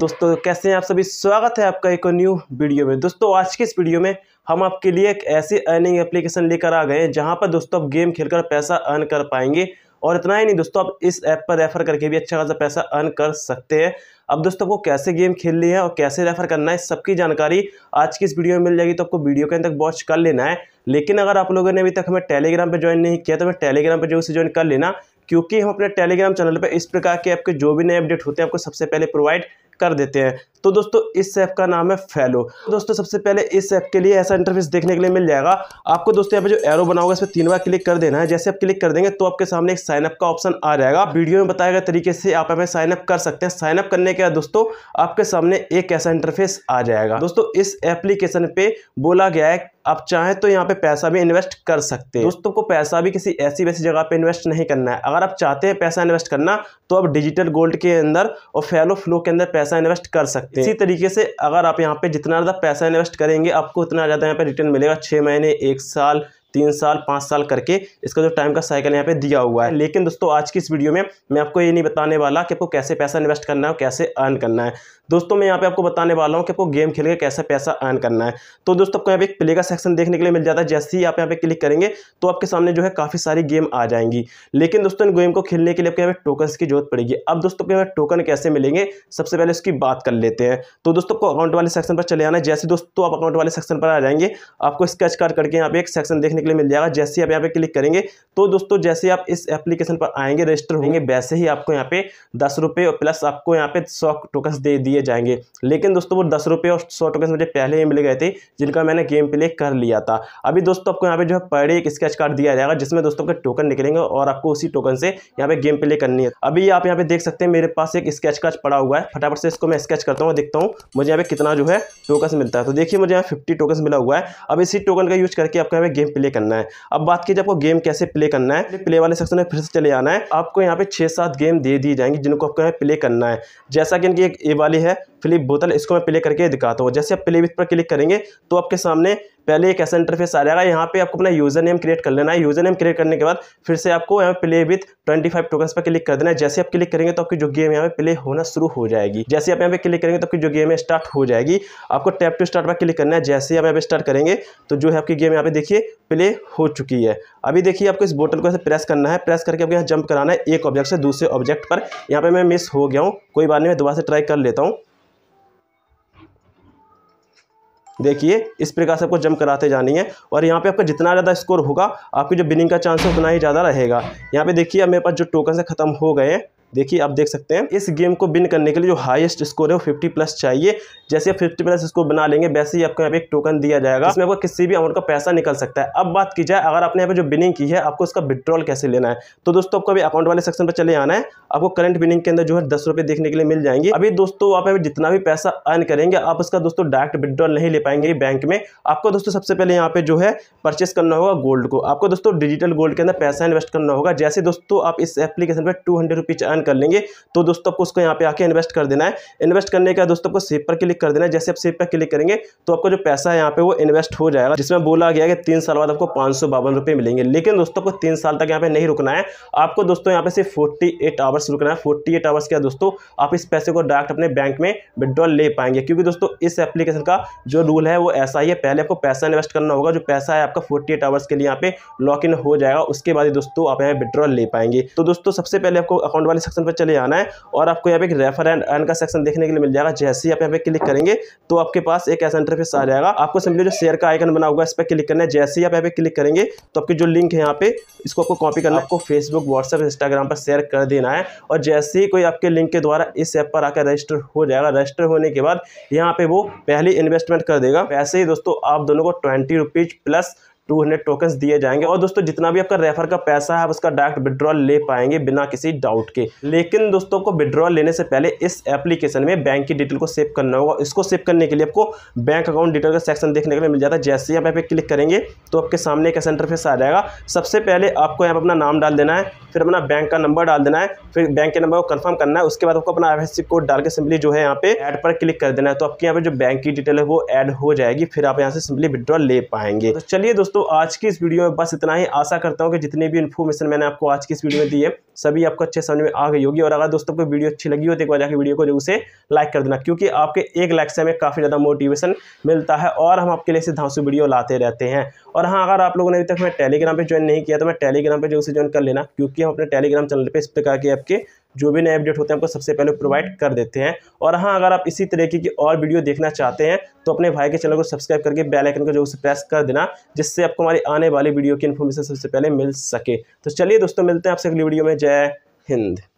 दोस्तों कैसे हैं आप सभी स्वागत है आपका एक न्यू वीडियो में दोस्तों आज के इस वीडियो में हम आपके लिए एक ऐसी अर्निंग एप्लीकेशन लेकर आ गए हैं जहां पर दोस्तों आप गेम खेलकर पैसा अर्न कर पाएंगे और इतना ही नहीं दोस्तों आप इस ऐप पर रेफर करके भी अच्छा खासा पैसा अर्न कर सकते हैं अब दोस्तों आपको कैसे गेम खेलनी है और कैसे रेफर करना है सबकी जानकारी आज की इस वीडियो में मिल जाएगी तो आपको वीडियो के अंदर तक वॉच कर लेना है लेकिन अगर आप लोगों ने अभी तक हमें टेलीग्राम पर ज्वाइन नहीं किया तो हमें टेलीग्राम पर जो उसे ज्वाइन कर लेना क्योंकि हम अपने टेलीग्राम चैनल पर इस प्रकार के आपके जो भी नए अपडेट होते हैं आपको सबसे पहले प्रोवाइड कर देते हैं तो दोस्तों इस ऐप का नाम है फैलो दोस्तों सबसे पहले इस ऐप के लिए ऐसा इंटरफेस देखने के लिए मिल जाएगा आपको दोस्तों यहाँ पे जो एरो बना होगा इस पर तीन बार क्लिक कर देना है जैसे आप क्लिक कर देंगे तो आपके सामने एक साइनअप का ऑप्शन आ जाएगा वीडियो में बताया गया तरीके से आप हमें साइनअप कर सकते हैं साइनअप करने के बाद दोस्तों आपके सामने एक ऐसा इंटरफेस आ जाएगा दोस्तों इस एप्लीकेशन पे बोला गया है आप चाहें तो यहाँ पे पैसा भी इन्वेस्ट कर सकते हैं दोस्तों को पैसा भी किसी ऐसी वैसी जगह पे इन्वेस्ट नहीं करना है अगर आप चाहते हैं पैसा इन्वेस्ट करना तो आप डिजिटल गोल्ड के अंदर और फेलो फ्लो के अंदर पैसा इन्वेस्ट कर सकते सकते हैं इसी तरीके से अगर आप यहाँ पे जितना ज़्यादा पैसा इन्वेस्ट करेंगे आपको उतना ज़्यादा यहाँ पे रिटर्न मिलेगा छः महीने एक साल तीन साल पाँच साल करके इसका जो टाइम का साइकिल यहाँ पे दिया हुआ है लेकिन दोस्तों आज की इस वीडियो में मैं आपको ये नहीं बताने वाला कि आपको कैसे पैसा इन्वेस्ट करना है और कैसे अर्न करना है दोस्तों मैं यहाँ पे आपको बताने वाला हूँ कि आपको गेम खेल के कैसे पैसा अर्न करना है तो दोस्तों आपको यहाँ पे एक प्ले का सेक्शन देखने के लिए मिल जाता है जैसे ही आप यहाँ पे क्लिक करेंगे तो आपके सामने जो है काफ़ी सारी गेम आ जाएंगी लेकिन दोस्तों इन गेम को खेलने के लिए आपको यहाँ पे टोकन की जरूरत पड़ेगी अब दोस्तों आपको यहाँ टोकन कैसे मिलेंगे सबसे पहले उसकी बात कर लेते हैं तो दोस्तों आपको अकाउंट वाले सेक्शन पर चले आना जैसे दोस्तों आप अकाउंट वाले सेक्शन पर आ जाएंगे आपको स्केच कार्ड करके यहाँ पे एक सेक्शन देखने देखने के लिए मिल जाएगा जैसे आप यहाँ पे क्लिक करेंगे तो दोस्तों जैसे आप इस एप्लीकेशन पर आएंगे रजिस्टर होंगे वैसे ही आपको यहाँ पे दस रुपये और प्लस आपको यहाँ पे सौ टोकन दे दिए जाएंगे लेकिन दोस्तों वो दस रुपये और सौ टोकन मुझे पहले ही मिल गए थे जिनका मैंने गेम प्ले कर लिया था अभी दोस्तों आपको यहाँ पे जो है पर एक स्केच कार्ड दिया जाएगा जिसमें दोस्तों के टोकन निकलेंगे और आपको उसी टोकन से यहाँ पे गेम प्ले करनी है अभी आप यहाँ पे देख सकते हैं मेरे पास एक स्केच कार्ड पड़ा हुआ है फटाफट से इसको मैं स्केच करता हूँ देखता हूँ मुझे यहाँ पे कितना जो है टोकन मिलता है तो देखिए मुझे यहाँ फिफ्टी टोकन मिला हुआ है अब इसी टोकन का यूज करके आपको यहाँ पे गेम प्ले करना है अब बात की आपको गेम कैसे प्ले करना है प्ले वाले सेक्शन में फिर से चले आना है आपको यहाँ पे छह सात गेम दे दी जाएंगी जिनको आपको प्ले करना है जैसा कि इनकी एक ए वाली है फ्लिप बोतल इसको मैं प्ले करके दिखाता हूँ जैसे आप प्ले विथ पर क्लिक करेंगे तो आपके सामने पहले एक ऐसा इंटरफेस आ जाएगा यहाँ पे आपको अपना यूज़र नेम क्रिएट कर लेना है यूज़र नेम क्रिएट करने के बाद फिर से आपको यहाँ प्ले विथ 25 टोकन पर क्लिक कर देना है जैसे आप क्लिक करेंगे तो आपकी जो गेम यहाँ पे प्ले होना शुरू हो जाएगी जैसे आप यहाँ पे क्लिक करेंगे तो आपकी जो गेम है स्टार्ट हो जाएगी आपको टैप टू स्टार्ट पर क्लिक करना है जैसे आप यहाँ पे स्टार्ट करेंगे तो जो है आपकी गेम यहाँ पे देखिए प्ले हो चुकी है अभी देखिए आपको इस बोटल को ऐसे प्रेस करना है प्रेस करके आपको यहाँ जंप कराना है एक ऑब्जेक्ट से दूसरे ऑब्जेक्ट पर यहाँ पर मैं मिस हो गया हूँ कोई बात नहीं मैं दोबारा से ट्राई कर लेता हूँ देखिए इस प्रकार से आपको जंप कराते जानी है और यहाँ पे आपका जितना ज़्यादा स्कोर होगा आपकी जो बिनिंग का चांस है उतना ही ज़्यादा रहेगा यहाँ पे देखिए मेरे पास जो टोकन से ख़त्म हो गए हैं देखिए आप देख सकते हैं इस गेम को बिन करने के लिए जो हाईएस्ट स्कोर है वो फिफ्टी प्लस चाहिए जैसे आप फिफ्टी प्लस स्कोर बना लेंगे वैसे ही आपको यहाँ पे एक टोकन दिया जाएगा इसमें आपको किसी भी अमाउंट का पैसा निकल सकता है अब बात की जाए अगर आपने यहाँ पे जो बिनिंग की है आपको इसका विड्रॉल कैसे लेना है तो दोस्तों आपको अभी अकाउंट वाले सेक्शन पर चले आना है आपको करंट बिनिंग के अंदर जो है दस देखने के लिए मिल जाएंगे अभी दोस्तों आप जितना भी पैसा अर्न करेंगे आप उसका दोस्तों डायरेक्ट विड्रॉल नहीं ले पाएंगे बैंक में आपको दोस्तों सबसे पहले यहाँ पे जो है परचेस करना होगा गोल्ड को आपको दोस्तों डिजिटल गोल्ड के अंदर पैसा इन्वेस्ट करना होगा जैसे दोस्तों आप इस एप्लीकेशन पर टू हंड्रेड रिटर्न कर लेंगे तो दोस्तों आपको उसको यहाँ पे आके इन्वेस्ट कर देना है इन्वेस्ट करने का दोस्तों आपको सेव पर क्लिक कर देना है जैसे आप सेव पर क्लिक करेंगे तो आपको जो पैसा है यहाँ पे वो इन्वेस्ट हो जाएगा जिसमें बोला गया कि तीन साल बाद आपको पाँच मिलेंगे लेकिन दोस्तों आपको तीन साल तक यहाँ पे नहीं रुकना है आपको दोस्तों यहाँ पे सिर्फ फोर्टी आवर्स रुकना है फोर्टी आवर्स क्या दोस्तों आप इस पैसे को डायरेक्ट अपने बैंक में विड्रॉल ले पाएंगे क्योंकि दोस्तों इस एप्लीकेशन का जो रूल है वो ऐसा ही है पहले आपको पैसा इन्वेस्ट करना होगा जो पैसा है आपका फोर्टी आवर्स के लिए यहाँ पे लॉक इन हो जाएगा उसके बाद ही दोस्तों आप यहाँ विड्रॉल ले पाएंगे तो दोस्तों सबसे पहले आपको अकाउंट वाले सेक्शन पर चले आना है और आपको यहाँ पे एक रेफर एंड अर्न का सेक्शन देखने के लिए मिल जाएगा जैसे ही आप यहाँ पे क्लिक करेंगे तो आपके पास एक ऐसा इंटरफेस आ जाएगा आपको सिंपली जो शेयर का आइकन बना हुआ है इस पर क्लिक करना है जैसे ही आप यहाँ पे क्लिक करेंगे तो आपकी जो लिंक है यहाँ पे इसको आपको कॉपी करना है आपको फेसबुक व्हाट्सएप इंस्टाग्राम पर शेयर कर देना है और जैसे ही कोई आपके लिंक के द्वारा इस ऐप पर आकर रजिस्टर हो जाएगा रजिस्टर होने के बाद यहाँ पे वो पहली इन्वेस्टमेंट कर देगा वैसे ही दोस्तों आप दोनों को twenty rupees plus two hundred tokens दिए जाएंगे और दोस्तों जितना भी आपका रेफर का पैसा है आप उसका डायरेक्ट विड्रॉल ले पाएंगे बिना किसी डाउट के लेकिन दोस्तों को विड्रॉल लेने से पहले इस एप्लीकेशन में बैंक की डिटेल को सेव करना होगा इसको सेव करने के लिए आपको बैंक अकाउंट डिटेल का सेक्शन देखने के लिए मिल जाता है जैसे ही आप यहाँ पे क्लिक करेंगे तो आपके सामने एक इंटरफेस आ जाएगा सबसे पहले आपको यहाँ पर अपना नाम डाल देना है फिर अपना बैंक का नंबर डाल देना है फिर बैंक के नंबर को कन्फर्म करना है उसके बाद आपको अपना आई कोड डाल के सिंपली जो है यहाँ पे ऐड पर क्लिक कर देना है तो आपके यहाँ पे जो बैंक की डिटेल है वो एड हो जाएगी फिर आप यहाँ से सिंपली विड्रॉल ले पाएंगे तो चलिए दोस्तों दोस्तों आज की इस वीडियो में बस इतना ही आशा करता हूँ कि जितने भी इन्फॉर्मेशन मैंने आपको आज की इस वीडियो में दी है सभी आपको अच्छे समझ में आ गई होगी और अगर दोस्तों को वीडियो अच्छी लगी हो तो एक बार जाकर वीडियो को जो उसे लाइक कर देना क्योंकि आपके एक लाइक से हमें काफ़ी ज़्यादा मोटिवेशन मिलता है और हम आपके लिए धांसु वीडियो लाते रहते हैं और हाँ अगर आप लोगों ने अभी तक मैं टेलीग्राम पर ज्वाइन नहीं किया तो मैं टेलीग्राम पर जो उसे ज्वाइन कर लेना क्योंकि हम अपने टेलीग्राम चैनल पर इस प्रकार के आपके जो भी नए अपडेट होते हैं आपको सबसे पहले प्रोवाइड हम्म। कर देते हैं और हाँ अगर आप इसी तरीके की और वीडियो देखना चाहते हैं तो अपने भाई के चैनल को सब्सक्राइब करके बेल आइकन को जो उसे प्रेस कर देना जिससे आपको हमारी आने वाली वीडियो की इन्फॉर्मेशन सबसे पहले मिल सके तो चलिए दोस्तों मिलते हैं आपसे अगली वीडियो में जय हिंद